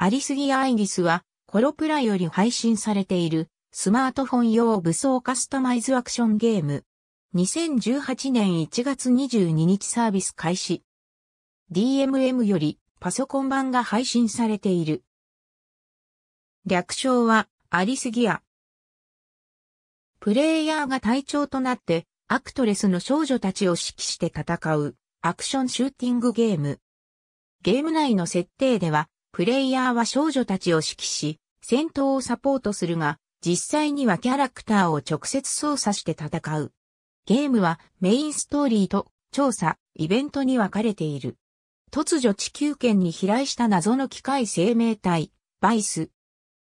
アリスギアアイギスは、コロプラより配信されている、スマートフォン用武装カスタマイズアクションゲーム。2018年1月22日サービス開始。DMM よりパソコン版が配信されている。略称はアリスギア。プレイヤーが隊長となってアクトレスの少女たちを指揮して戦うアクションシューティングゲーム。ゲーム内の設定ではプレイヤーは少女たちを指揮し、戦闘をサポートするが、実際にはキャラクターを直接操作して戦う。ゲームはメインストーリーと調査、イベントに分かれている。突如地球圏に飛来した謎の機械生命体、バイス。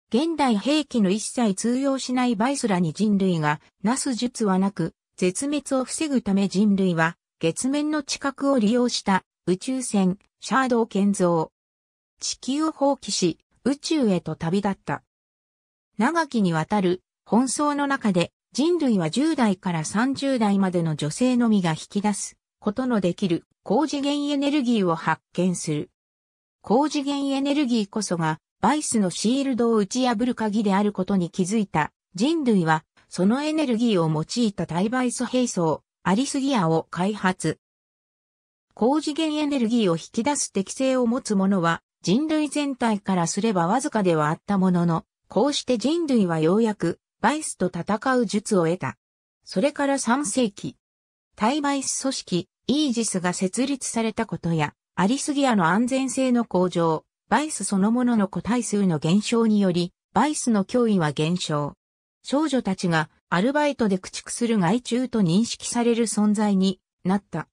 現代兵器の一切通用しないバイスらに人類がなす術はなく、絶滅を防ぐため人類は月面の地殻を利用した宇宙船、シャードを建造。地球を放棄し、宇宙へと旅立った。長きにわたる奔走の中で人類は10代から30代までの女性のみが引き出すことのできる高次元エネルギーを発見する。高次元エネルギーこそがバイスのシールドを打ち破る鍵であることに気づいた人類はそのエネルギーを用いた大バイス兵装アリスギアを開発。高次元エネルギーを引き出す適性を持つ者は人類全体からすればわずかではあったものの、こうして人類はようやく、バイスと戦う術を得た。それから3世紀。タイバイス組織、イージスが設立されたことや、アリスギアの安全性の向上、バイスそのものの個体数の減少により、バイスの脅威は減少。少女たちがアルバイトで駆逐する害虫と認識される存在になった。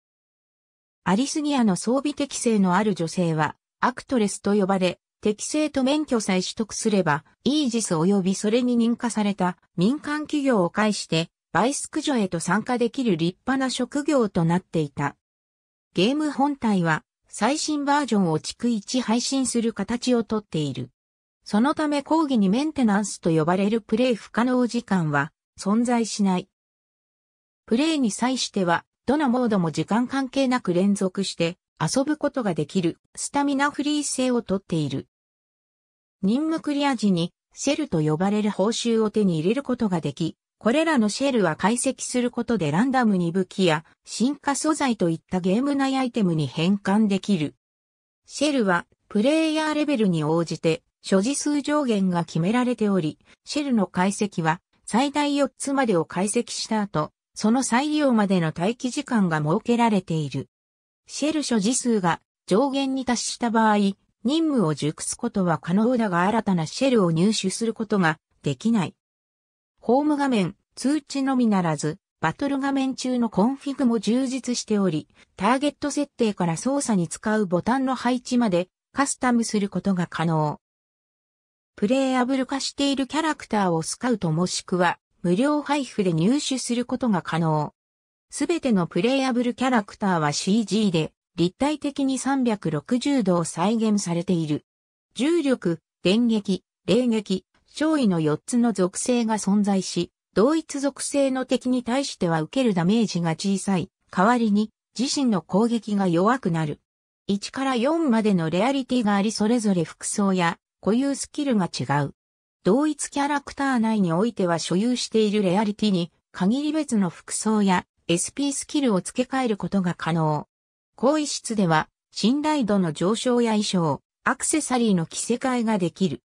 アリスギアの装備適性のある女性は、アクトレスと呼ばれ、適正と免許さえ取得すれば、イージス及びそれに認可された民間企業を介して、バイス駆除へと参加できる立派な職業となっていた。ゲーム本体は、最新バージョンを逐一配信する形をとっている。そのため講義にメンテナンスと呼ばれるプレイ不可能時間は存在しない。プレイに際しては、どのモードも時間関係なく連続して遊ぶことができるスタミナフリー性をとっている。任務クリア時にシェルと呼ばれる報酬を手に入れることができ、これらのシェルは解析することでランダムに武器や進化素材といったゲーム内アイテムに変換できる。シェルはプレイヤーレベルに応じて所持数上限が決められており、シェルの解析は最大4つまでを解析した後、その再利用までの待機時間が設けられている。シェル所持数が上限に達した場合、任務を熟すことは可能だが新たなシェルを入手することができない。ホーム画面、通知のみならず、バトル画面中のコンフィグも充実しており、ターゲット設定から操作に使うボタンの配置までカスタムすることが可能。プレイアブル化しているキャラクターをスカウトもしくは無料配布で入手することが可能。すべてのプレイアブルキャラクターは CG で立体的に360度を再現されている。重力、電撃、霊撃、勝利の4つの属性が存在し、同一属性の敵に対しては受けるダメージが小さい、代わりに自身の攻撃が弱くなる。1から4までのレアリティがありそれぞれ服装や固有スキルが違う。同一キャラクター内においては所有しているレアリティに限り別の服装や SP スキルを付け替えることが可能。更衣室では、信頼度の上昇や衣装、アクセサリーの着せ替えができる。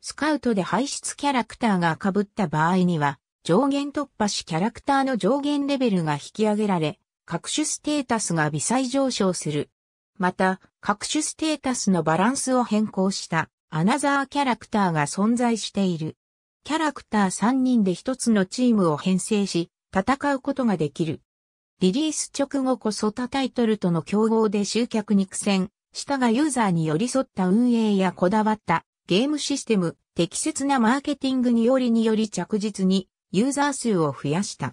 スカウトで排出キャラクターが被った場合には、上限突破しキャラクターの上限レベルが引き上げられ、各種ステータスが微細上昇する。また、各種ステータスのバランスを変更したアナザーキャラクターが存在している。キャラクター3人で1つのチームを編成し、戦うことができる。リリース直後こそ他タイトルとの競合で集客に苦戦、したがユーザーに寄り添った運営やこだわったゲームシステム、適切なマーケティングによりにより着実にユーザー数を増やした。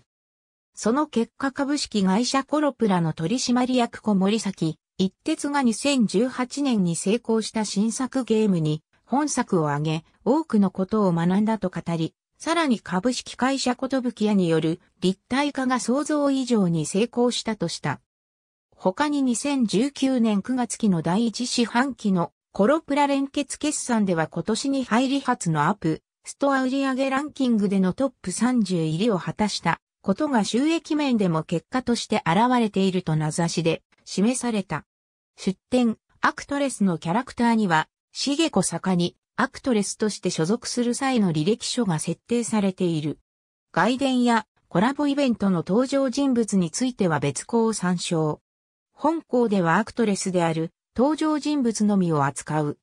その結果株式会社コロプラの取締役小森崎、一徹が2018年に成功した新作ゲームに本作を挙げ多くのことを学んだと語り、さらに株式会社ことぶき屋による立体化が想像以上に成功したとした。他に2019年9月期の第一四半期のコロプラ連結決算では今年に入り初のアップ、ストア売上ランキングでのトップ30入りを果たしたことが収益面でも結果として現れていると名指しで示された。出展、アクトレスのキャラクターには、しげこさかに、アクトレスとして所属する際の履歴書が設定されている。外伝やコラボイベントの登場人物については別項を参照。本項ではアクトレスである登場人物のみを扱う。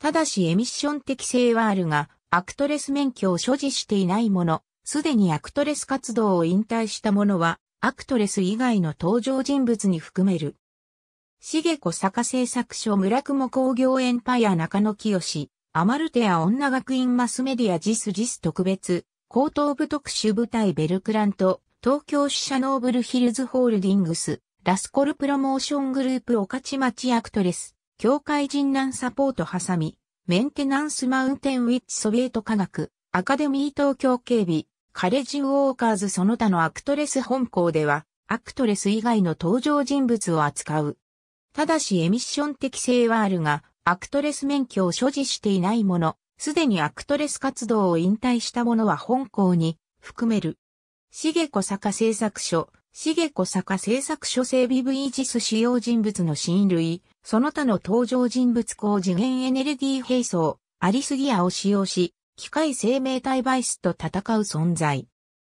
ただしエミッション適性はあるが、アクトレス免許を所持していない者、すでにアクトレス活動を引退した者は、アクトレス以外の登場人物に含める。茂子坂製作所村雲工業エンパイア中野清アマルテア女学院マスメディアジスジス特別、高等部特殊部隊ベルクラント、東京支社ノーブルヒルズホールディングス、ラスコルプロモーショングループチマチ、アクトレス、協会人難サポートハサミ、メンテナンスマウンテンウィッチソビエト科学、アカデミー東京警備、カレッジウォーカーズその他のアクトレス本校では、アクトレス以外の登場人物を扱う。ただしエミッション適性はあるが、アクトレス免許を所持していない者、すでにアクトレス活動を引退した者は本校に含める。げこ坂製作所、げこ坂製作所整備部イージス使用人物の親類、その他の登場人物高次元エネルギー並走、アリスギアを使用し、機械生命体バイスと戦う存在。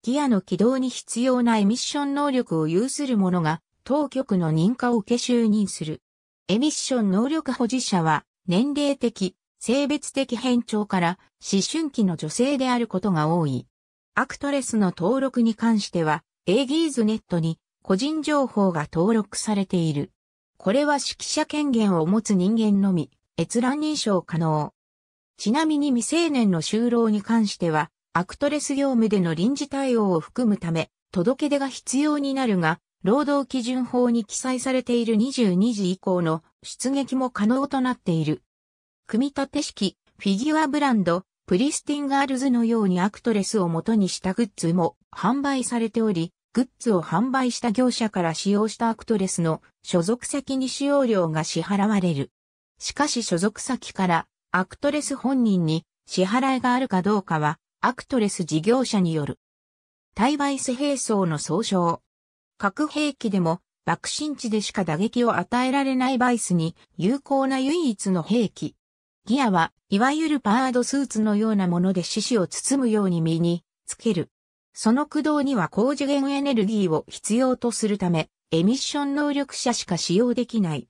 ギアの軌道に必要なエミッション能力を有する者が、当局の認可を受け就任する。エミッション能力保持者は、年齢的、性別的変調から思春期の女性であることが多い。アクトレスの登録に関しては、エーギーズネットに個人情報が登録されている。これは指揮者権限を持つ人間のみ、閲覧認証可能。ちなみに未成年の就労に関しては、アクトレス業務での臨時対応を含むため、届け出が必要になるが、労働基準法に記載されている22時以降の出撃も可能となっている。組み立て式、フィギュアブランド、プリスティンガールズのようにアクトレスを元にしたグッズも販売されており、グッズを販売した業者から使用したアクトレスの所属先に使用料が支払われる。しかし所属先からアクトレス本人に支払いがあるかどうかはアクトレス事業者による。対外性幣層の総称。核兵器でも爆心地でしか打撃を与えられないバイスに有効な唯一の兵器。ギアは、いわゆるパードスーツのようなもので獅子を包むように身につける。その駆動には高次元エネルギーを必要とするため、エミッション能力者しか使用できない。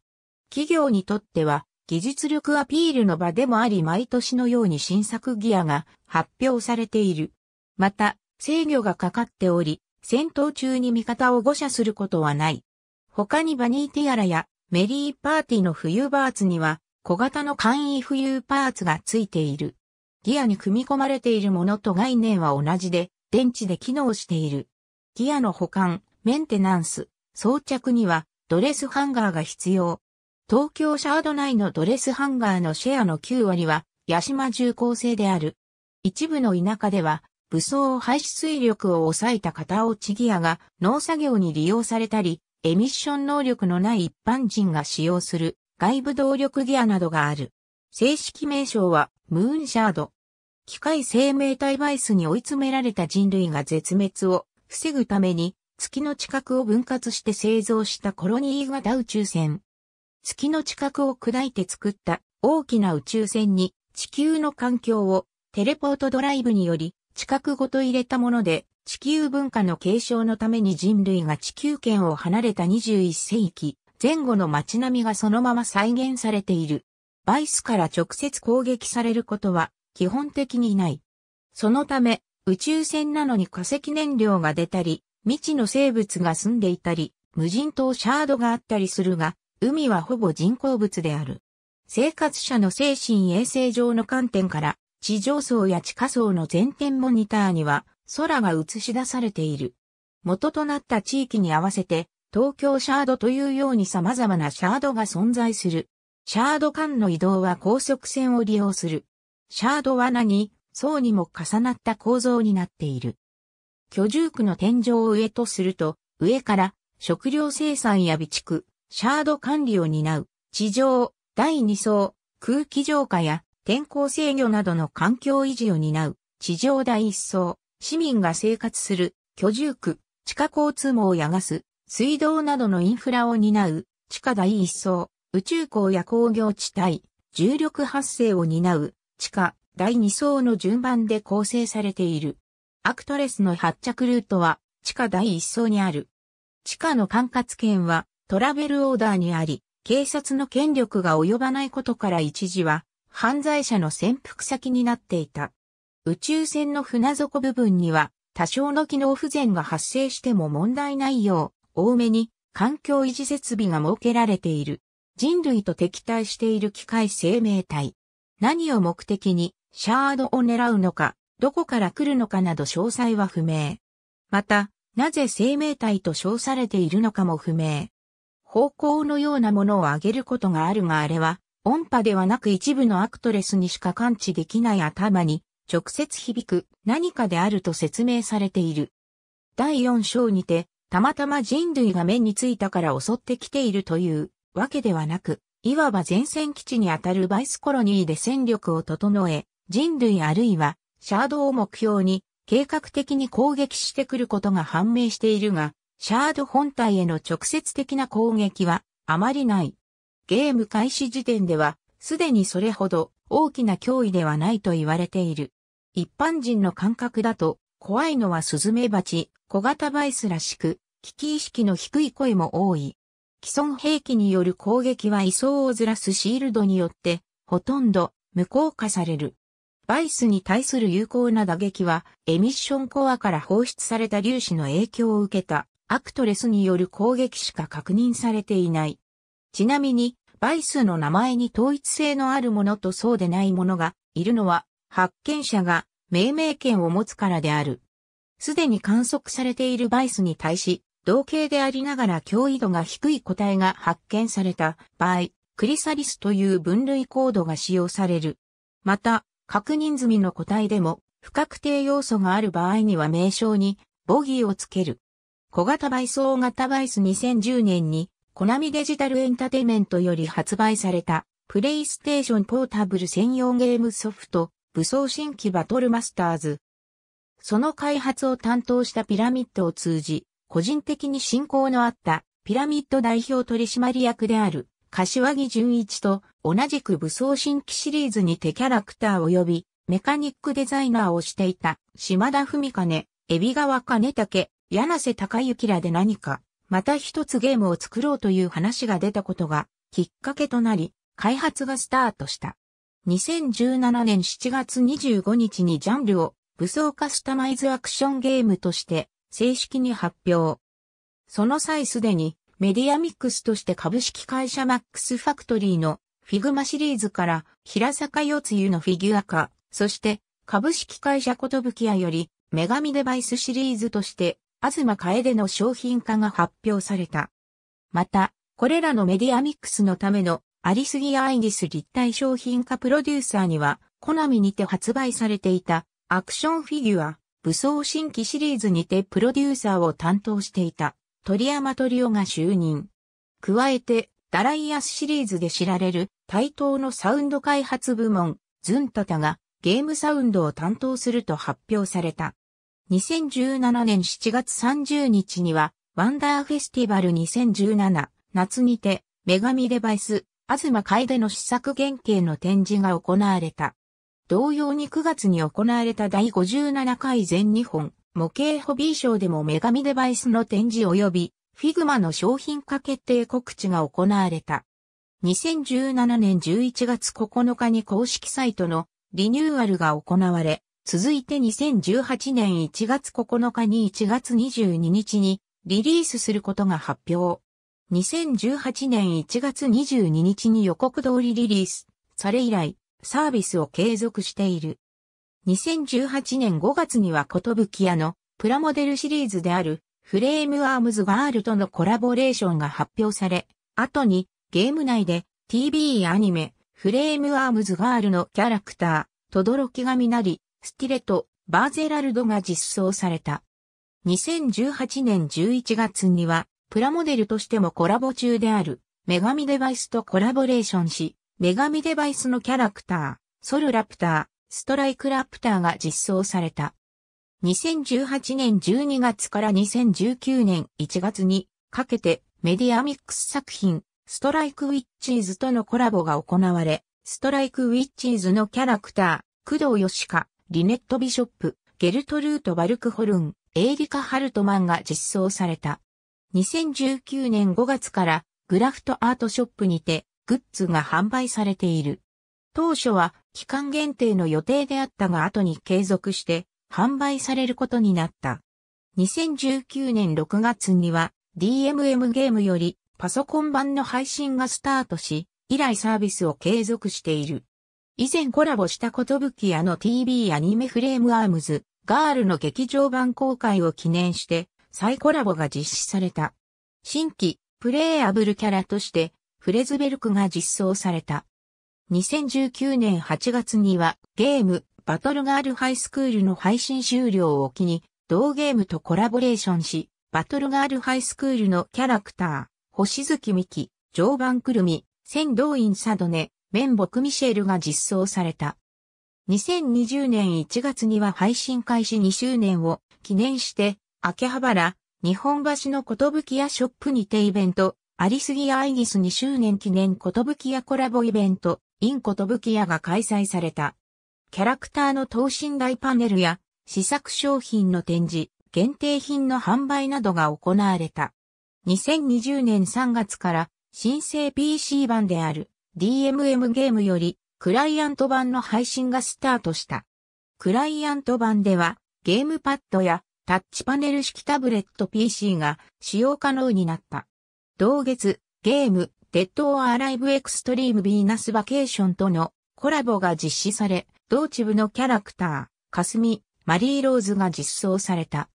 企業にとっては、技術力アピールの場でもあり毎年のように新作ギアが発表されている。また、制御がかかっており、戦闘中に味方を誤射することはない。他にバニーティアラやメリーパーティの浮遊バーツには小型の簡易浮遊パーツが付いている。ギアに組み込まれているものと概念は同じで、電池で機能している。ギアの保管、メンテナンス、装着にはドレスハンガーが必要。東京シャード内のドレスハンガーのシェアの9割は、ヤシマ重工製である。一部の田舎では、武装排出力を抑えた片落ちギアが農作業に利用されたり、エミッション能力のない一般人が使用する外部動力ギアなどがある。正式名称はムーンシャード。機械生命体バイスに追い詰められた人類が絶滅を防ぐために月の地殻を分割して製造したコロニー型宇宙船。月の地殻を砕いて作った大きな宇宙船に地球の環境をテレポートドライブにより地殻ごと入れたもので、地球文化の継承のために人類が地球圏を離れた21世紀、前後の街並みがそのまま再現されている。バイスから直接攻撃されることは基本的にない。そのため、宇宙船なのに化石燃料が出たり、未知の生物が住んでいたり、無人島シャードがあったりするが、海はほぼ人工物である。生活者の精神衛生上の観点から、地上層や地下層の全天モニターには空が映し出されている。元となった地域に合わせて東京シャードというように様々なシャードが存在する。シャード間の移動は高速線を利用する。シャード罠に層にも重なった構造になっている。居住区の天井を上とすると、上から食料生産や備蓄、シャード管理を担う、地上、第2層、空気浄化や天候制御などの環境維持を担う、地上第一層、市民が生活する、居住区、地下交通網やガス、水道などのインフラを担う、地下第一層、宇宙港や工業地帯、重力発生を担う、地下第二層の順番で構成されている。アクトレスの発着ルートは、地下第一層にある。地下の管轄権は、トラベルオーダーにあり、警察の権力が及ばないことから一時は、犯罪者の潜伏先になっていた。宇宙船の船底部分には多少の機能不全が発生しても問題ないよう、多めに環境維持設備が設けられている。人類と敵対している機械生命体。何を目的にシャードを狙うのか、どこから来るのかなど詳細は不明。また、なぜ生命体と称されているのかも不明。方向のようなものを挙げることがあるがあれは、音波ではなく一部のアクトレスにしか感知できない頭に直接響く何かであると説明されている。第4章にて、たまたま人類が目についたから襲ってきているというわけではなく、いわば前線基地にあたるバイスコロニーで戦力を整え、人類あるいはシャードを目標に計画的に攻撃してくることが判明しているが、シャード本体への直接的な攻撃はあまりない。ゲーム開始時点では、すでにそれほど大きな脅威ではないと言われている。一般人の感覚だと、怖いのはスズメバチ、小型バイスらしく、危機意識の低い声も多い。既存兵器による攻撃は位相をずらすシールドによって、ほとんど無効化される。バイスに対する有効な打撃は、エミッションコアから放出された粒子の影響を受けた、アクトレスによる攻撃しか確認されていない。ちなみに、倍数の名前に統一性のあるものとそうでないものがいるのは、発見者が命名権を持つからである。すでに観測されているバイスに対し、同型でありながら脅威度が低い個体が発見された場合、クリサリスという分類コードが使用される。また、確認済みの個体でも不確定要素がある場合には名称にボギーをつける。小型イス大型イス2010年にコナミデジタルエンタテイメントより発売された、プレイステーションポータブル専用ゲームソフト、武装新規バトルマスターズ。その開発を担当したピラミッドを通じ、個人的に親交のあったピラミッド代表取締役である柏木淳一と同じく武装新規シリーズに手キャラクター及びメカニックデザイナーをしていた島田文兼、海老川兼武、柳瀬隆之らで何かまた一つゲームを作ろうという話が出たことがきっかけとなり、開発がスタートした。2017年7月25日にジャンルを武装カスタマイズアクションゲームとして正式に発表。その際すでにメディアミックスとして株式会社マックスファクトリーのフィグマシリーズから平坂四つ湯のフィギュア化、そして株式会社ことぶきやより女神デバイスシリーズとして東楓の商品化が発表された。また、これらのメディアミックスのためのありすぎアイギス立体商品化プロデューサーには、コナミにて発売されていたアクションフィギュア、武装新規シリーズにてプロデューサーを担当していた鳥山トリオが就任。加えて、ダライアスシリーズで知られる対等のサウンド開発部門、ズンタタがゲームサウンドを担当すると発表された。2017年7月30日には、ワンダーフェスティバル2017夏にて、女神デバイス、東楓の試作原型の展示が行われた。同様に9月に行われた第57回全日本模型ホビーショーでも女神デバイスの展示及び、フィグマの商品化決定告知が行われた。2017年11月9日に公式サイトのリニューアルが行われ、続いて2018年1月9日に1月22日にリリースすることが発表。2018年1月22日に予告通りリリース、され以来、サービスを継続している。2018年5月にはことぶき屋のプラモデルシリーズであるフレームアームズガールとのコラボレーションが発表され、後にゲーム内で TV アニメフレームアームズガールのキャラクター、とどろきがみなり、スティレト、バーゼラルドが実装された。2018年11月には、プラモデルとしてもコラボ中である、女神デバイスとコラボレーションし、女神デバイスのキャラクター、ソルラプター、ストライクラプターが実装された。2018年12月から2019年1月にかけてメディアミックス作品、ストライクウィッチーズとのコラボが行われ、ストライクウィッチーズのキャラクター、工藤義香、リネット・ビショップ、ゲルトルート・バルクホルン、エーリカ・ハルトマンが実装された。2019年5月からグラフトアートショップにてグッズが販売されている。当初は期間限定の予定であったが後に継続して販売されることになった。2019年6月には DMM ゲームよりパソコン版の配信がスタートし、以来サービスを継続している。以前コラボしたことぶき屋の TV アニメフレームアームズ、ガールの劇場版公開を記念して、再コラボが実施された。新規、プレイアブルキャラとして、フレズベルクが実装された。2019年8月には、ゲーム、バトルガールハイスクールの配信終了を機に、同ゲームとコラボレーションし、バトルガールハイスクールのキャラクター、星月美希、常磐くるみ、仙道院サドネ、メンボク・ミシェルが実装された。2020年1月には配信開始2周年を記念して、秋葉原、日本橋の寿屋ショップにてイベント、ありすぎアイギス2周年記念寿屋コラボイベント、イン寿屋が開催された。キャラクターの等身大パネルや、試作商品の展示、限定品の販売などが行われた。2020年3月から、新生 PC 版である DMM ゲームよりクライアント版の配信がスタートした。クライアント版ではゲームパッドやタッチパネル式タブレット PC が使用可能になった。同月、ゲーム、デッド・オア・ライブ・エクストリーム・ビーナス・バケーションとのコラボが実施され、同チ部のキャラクター、カスミ、マリー・ローズが実装された。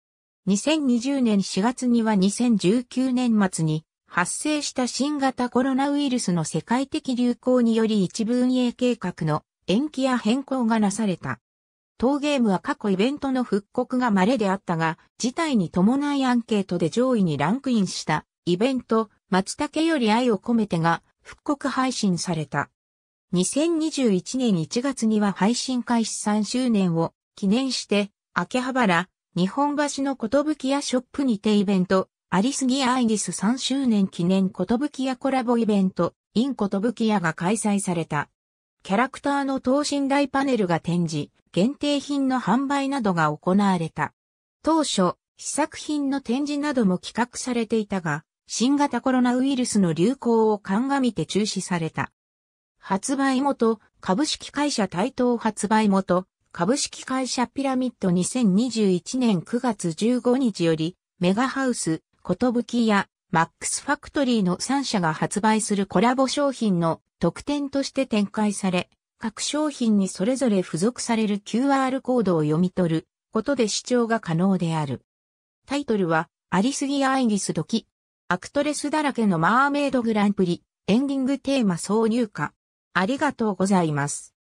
2020年4月には2019年末に発生した新型コロナウイルスの世界的流行により一運営計画の延期や変更がなされた。当ゲームは過去イベントの復刻が稀であったが、事態に伴いアンケートで上位にランクインしたイベント、松茸より愛を込めてが復刻配信された。2021年1月には配信開始3周年を記念して、秋葉原、日本橋の寿屋ショップにてイベント、アリスギアアイリス3周年記念き屋コラボイベント、インとぶき屋が開催された。キャラクターの等身大パネルが展示、限定品の販売などが行われた。当初、試作品の展示なども企画されていたが、新型コロナウイルスの流行を鑑みて中止された。発売元、株式会社台東発売元、株式会社ピラミッド2021年9月15日より、メガハウス、寿やマックスファクトリーの3社が発売するコラボ商品の特典として展開され、各商品にそれぞれ付属される QR コードを読み取ることで視聴が可能である。タイトルは、ありすぎアイギス時、アクトレスだらけのマーメイドグランプリ、エンディングテーマ挿入歌。ありがとうございます。